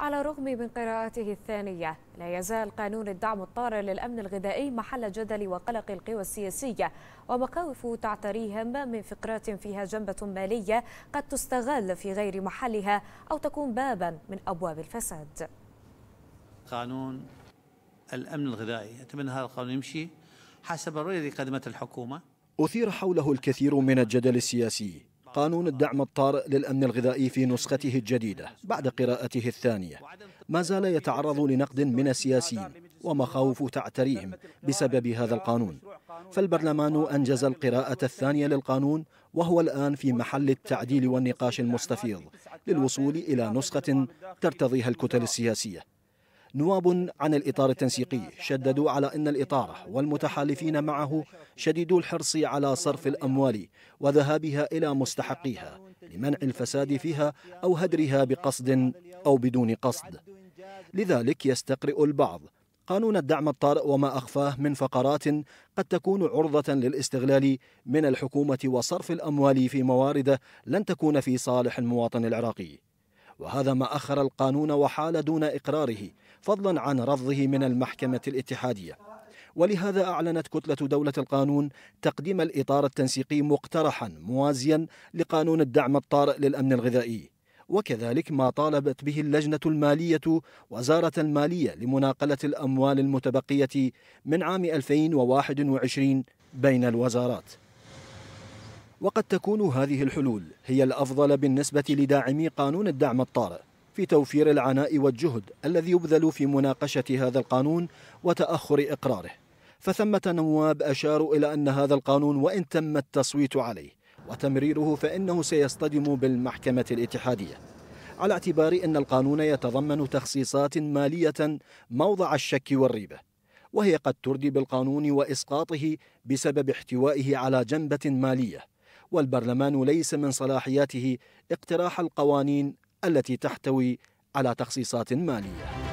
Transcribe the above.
على الرغم من قراءته الثانية لا يزال قانون الدعم الطارئ للأمن الغذائي محل جدل وقلق القوى السياسية ومخاوف تعتريهم من فقرات فيها جنبة مالية قد تستغل في غير محلها أو تكون بابا من أبواب الفساد قانون الأمن الغذائي أتمنى هذا القانون يمشي حسب الرؤية التي قدمتها الحكومة أثير حوله الكثير من الجدل السياسي قانون الدعم الطارئ للأمن الغذائي في نسخته الجديدة بعد قراءته الثانية ما زال يتعرض لنقد من السياسيين ومخاوف تعتريهم بسبب هذا القانون فالبرلمان أنجز القراءة الثانية للقانون وهو الآن في محل التعديل والنقاش المستفيض للوصول إلى نسخة ترتضيها الكتل السياسية نواب عن الإطار التنسيقي شددوا على أن الإطار والمتحالفين معه شديدو الحرص على صرف الأموال وذهابها إلى مستحقيها لمنع الفساد فيها أو هدرها بقصد أو بدون قصد لذلك يستقرئ البعض قانون الدعم الطارئ وما أخفاه من فقرات قد تكون عرضة للاستغلال من الحكومة وصرف الأموال في موارد لن تكون في صالح المواطن العراقي وهذا ما أخر القانون وحال دون إقراره فضلا عن رفضه من المحكمة الاتحادية ولهذا أعلنت كتلة دولة القانون تقديم الإطار التنسيقي مقترحا موازيا لقانون الدعم الطارئ للأمن الغذائي وكذلك ما طالبت به اللجنة المالية وزارة المالية لمناقلة الأموال المتبقية من عام 2021 بين الوزارات وقد تكون هذه الحلول هي الأفضل بالنسبة لداعمي قانون الدعم الطارئ في توفير العناء والجهد الذي يبذل في مناقشة هذا القانون وتأخر إقراره فثمة نواب أشاروا إلى أن هذا القانون وإن تم التصويت عليه وتمريره فإنه سيصطدم بالمحكمة الاتحادية على اعتبار أن القانون يتضمن تخصيصات مالية موضع الشك والريبة وهي قد تردي بالقانون وإسقاطه بسبب احتوائه على جنبة مالية والبرلمان ليس من صلاحياته اقتراح القوانين التي تحتوي على تخصيصات ماليه